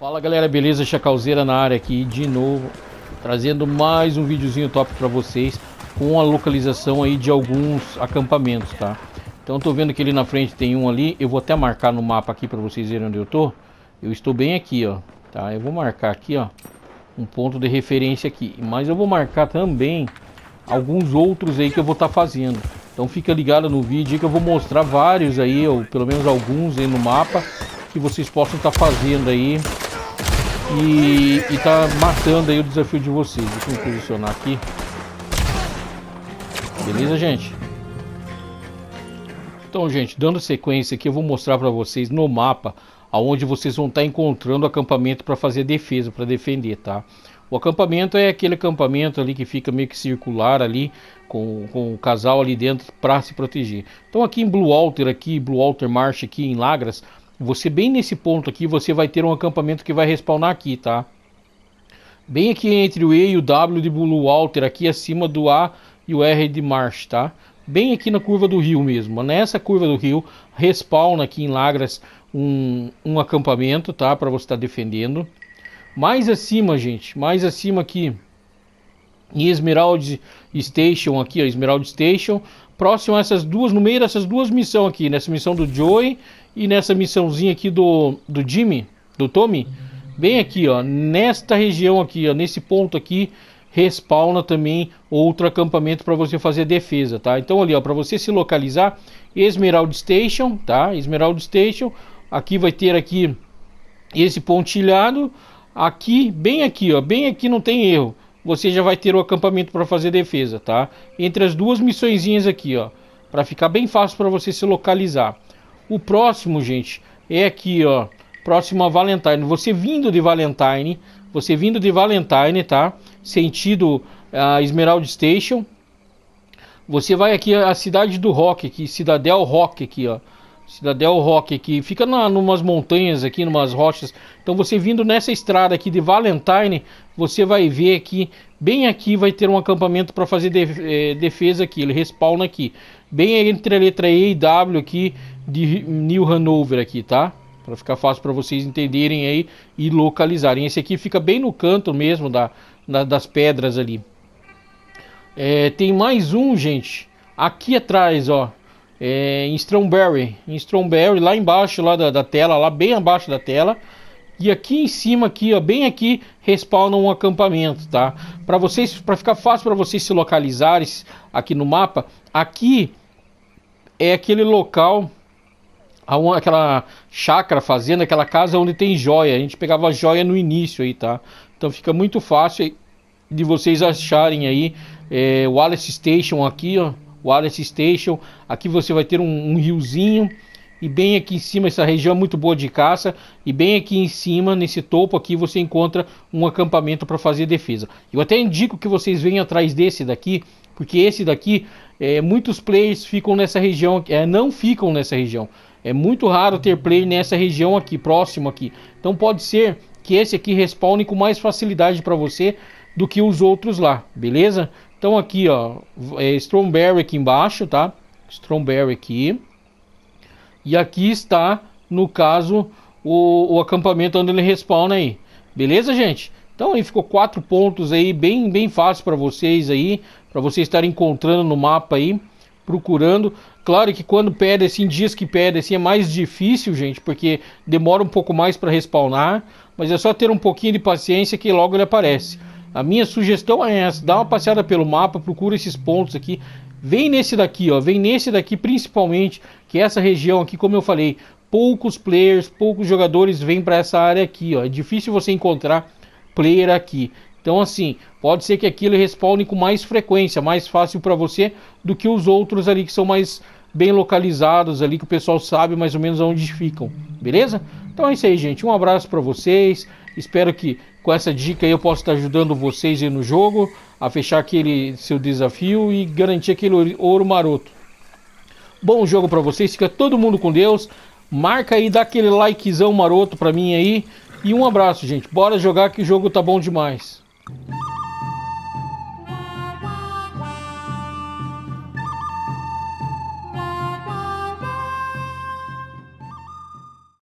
Fala galera, beleza? Chacalzeira na área aqui de novo, trazendo mais um videozinho top para vocês com a localização aí de alguns acampamentos, tá? Então tô vendo que ali na frente tem um ali, eu vou até marcar no mapa aqui para vocês verem onde eu tô. Eu estou bem aqui, ó, tá? Eu vou marcar aqui, ó, um ponto de referência aqui, mas eu vou marcar também alguns outros aí que eu vou estar tá fazendo. Então fica ligado no vídeo que eu vou mostrar vários aí, ou pelo menos alguns aí no mapa que vocês possam estar tá fazendo aí e, e tá matando aí o desafio de vocês. Deixa eu me posicionar aqui. Beleza, gente? Então, gente, dando sequência aqui, eu vou mostrar para vocês no mapa aonde vocês vão estar tá encontrando acampamento para fazer defesa, para defender, tá? O acampamento é aquele acampamento ali que fica meio que circular ali, com, com o casal ali dentro para se proteger. Então aqui em Blue Alter, aqui, Blue Alter Marsh, aqui em Lagras, você bem nesse ponto aqui, você vai ter um acampamento que vai respawnar aqui, tá? Bem aqui entre o E e o W de Blue Walter, aqui acima do A e o R de Marsh, tá? Bem aqui na curva do rio mesmo. Nessa curva do rio, respawna aqui em Lagras um, um acampamento, tá? Para você estar tá defendendo. Mais acima, gente, mais acima aqui em Esmeralda Station aqui, ó, Esmeralda Station, próximo a essas duas, no meio dessas duas missões aqui, nessa missão do Joey e nessa missãozinha aqui do, do Jimmy, do Tommy, bem aqui, ó, nesta região aqui, ó, nesse ponto aqui, respawna também outro acampamento para você fazer defesa, tá? Então ali, ó, para você se localizar, Esmeralda Station, tá? Esmeralda Station, aqui vai ter aqui esse pontilhado, aqui, bem aqui, ó, bem aqui não tem erro você já vai ter o acampamento para fazer defesa, tá? Entre as duas missõezinhas aqui, ó, para ficar bem fácil para você se localizar. O próximo, gente, é aqui, ó, próximo a Valentine. Você vindo de Valentine, você vindo de Valentine, tá? Sentido a Esmeralda Station. Você vai aqui à cidade do Rock aqui, Cidadel Rock aqui, ó. Cidadel Rock aqui, fica na, numas montanhas aqui, numas rochas. Então você vindo nessa estrada aqui de Valentine, você vai ver aqui, bem aqui vai ter um acampamento para fazer de, eh, defesa aqui, ele respawna aqui. Bem entre a letra E e W aqui de New Hanover aqui, tá? Para ficar fácil para vocês entenderem aí e localizarem. Esse aqui fica bem no canto mesmo da, da das pedras ali. É, tem mais um, gente, aqui atrás, ó é, em Stromberry, em lá embaixo lá da, da, tela, lá bem abaixo da tela. E aqui em cima, aqui, ó, bem aqui, respawna um acampamento, tá? Para vocês, para ficar fácil para vocês se localizarem aqui no mapa, aqui é aquele local aquela chácara, fazenda, aquela casa onde tem joia. A gente pegava joia no início aí, tá? Então fica muito fácil de vocês acharem aí é, o Alice Station aqui, ó. Wallace Station. Aqui você vai ter um, um riozinho e bem aqui em cima essa região é muito boa de caça e bem aqui em cima nesse topo aqui você encontra um acampamento para fazer defesa. Eu até indico que vocês venham atrás desse daqui porque esse daqui é, muitos players ficam nessa região é, não ficam nessa região é muito raro ter player nessa região aqui próximo aqui então pode ser que esse aqui respawne com mais facilidade para você do que os outros lá beleza então aqui, ó, é Stromberry aqui embaixo, tá? Stromberry aqui. E aqui está, no caso, o, o acampamento onde ele respawna aí. Beleza, gente? Então aí ficou quatro pontos aí, bem, bem fácil para vocês aí, para vocês estarem encontrando no mapa aí, procurando. Claro que quando pede assim, dias que pede assim é mais difícil, gente, porque demora um pouco mais para respawnar, mas é só ter um pouquinho de paciência que logo ele aparece. A minha sugestão é essa: dá uma passeada pelo mapa, procura esses pontos aqui. Vem nesse daqui, ó. Vem nesse daqui principalmente, que é essa região aqui, como eu falei, poucos players, poucos jogadores vêm para essa área aqui, ó. É difícil você encontrar player aqui. Então, assim, pode ser que aqui ele respawne com mais frequência, mais fácil para você do que os outros ali que são mais bem localizados ali, que o pessoal sabe mais ou menos onde ficam, beleza? Então é isso aí, gente. Um abraço para vocês. Espero que com essa dica aí eu posso estar ajudando vocês no jogo a fechar aquele seu desafio e garantir aquele ouro maroto. Bom jogo para vocês, fica todo mundo com Deus. Marca aí, dá aquele likezão maroto para mim aí. E um abraço, gente. Bora jogar que o jogo tá bom demais.